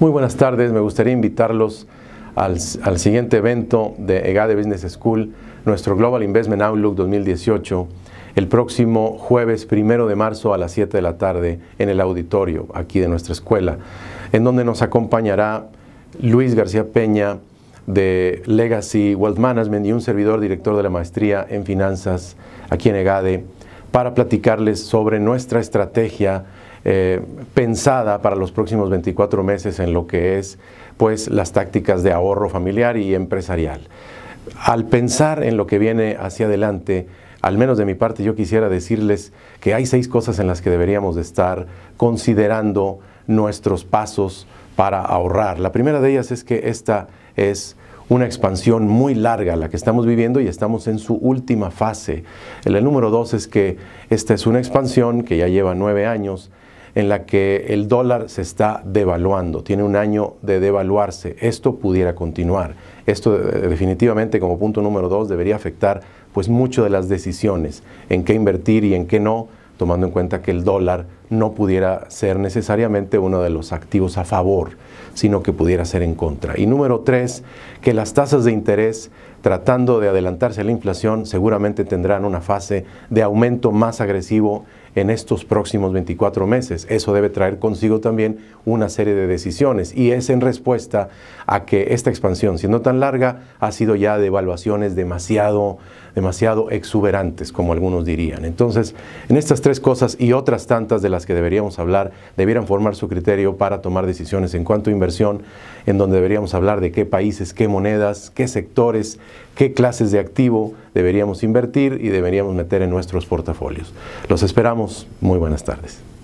Muy buenas tardes, me gustaría invitarlos al, siguiente evento de EGADE Business School, nuestro Global Investment Outlook 2018, el próximo jueves primero de marzo a las 7 de la tarde en el auditorio aquí de nuestra escuela, en donde nos acompañará Luis García Peña de Legacy Wealth Management y un servidor director de la maestría en finanzas aquí en EGADE para platicarles sobre nuestra estrategia eh, pensada para los próximos 24 meses en lo que es pues las tácticas de ahorro familiar y empresarial. Al pensar en lo que viene hacia adelante, al menos de mi parte yo quisiera decirles que hay seis cosas en las que deberíamos de estar considerando nuestros pasos para ahorrar. La primera de ellas es que esta es una expansión muy larga la que estamos viviendo y estamos en su última fase. El, número dos es que esta es una expansión que ya lleva nueve años en la que el dólar se está devaluando, tiene un año de devaluarse. Esto pudiera continuar. Esto eh, definitivamente como punto número dos debería afectar pues mucho de las decisiones en qué invertir y en qué no, tomando en cuenta que el dólar no pudiera ser necesariamente uno de los activos a favor, sino que pudiera ser en contra. Y número tres, que las tasas de interés, tratando de adelantarse a la inflación, seguramente tendrán una fase de aumento más agresivo en estos próximos 24 meses. Eso debe traer consigo también una serie de decisiones y es en respuesta a que esta expansión, siendo tan larga, ha sido ya de evaluaciones demasiado, demasiado exuberantes, como algunos dirían. Entonces, en estas tres cosas y otras tantas de las que deberíamos hablar debieran formar su criterio para tomar decisiones en cuanto a inversión, en donde deberíamos hablar de qué países, qué monedas, qué sectores, qué clases de activo deberíamos invertir y deberíamos meter en nuestros portafolios. Los esperamos. Muy buenas tardes.